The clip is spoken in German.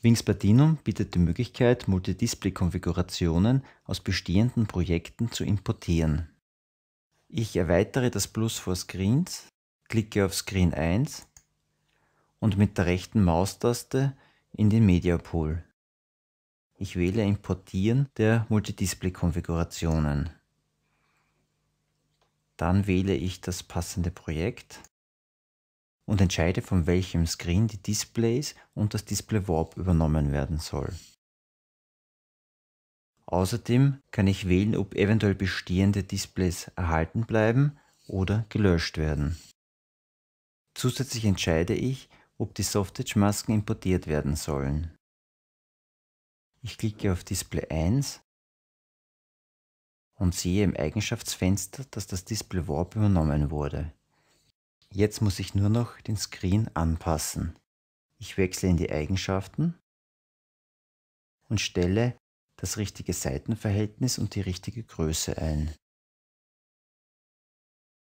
Wings Platinum bietet die Möglichkeit, Multi-Display-Konfigurationen aus bestehenden Projekten zu importieren. Ich erweitere das Plus vor Screens, klicke auf Screen 1 und mit der rechten Maustaste in den Media Pool. Ich wähle Importieren der Multi-Display-Konfigurationen. Dann wähle ich das passende Projekt und entscheide, von welchem Screen die Displays und das Display Warp übernommen werden soll. Außerdem kann ich wählen, ob eventuell bestehende Displays erhalten bleiben oder gelöscht werden. Zusätzlich entscheide ich, ob die Softage-Masken importiert werden sollen. Ich klicke auf Display 1 und sehe im Eigenschaftsfenster, dass das Display Warp übernommen wurde. Jetzt muss ich nur noch den Screen anpassen. Ich wechsle in die Eigenschaften und stelle das richtige Seitenverhältnis und die richtige Größe ein.